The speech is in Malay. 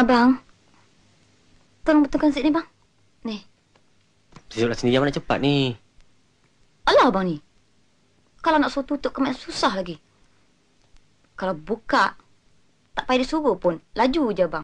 Abang. Tolong betulkan set ni, bang. Ni. Tujuklah sini yang mana cepat ni. Alah, abang ni. Kalau nak suruh tutup kemat susah lagi. Kalau buka, tak payah dia suruh pun. Laju je, abang.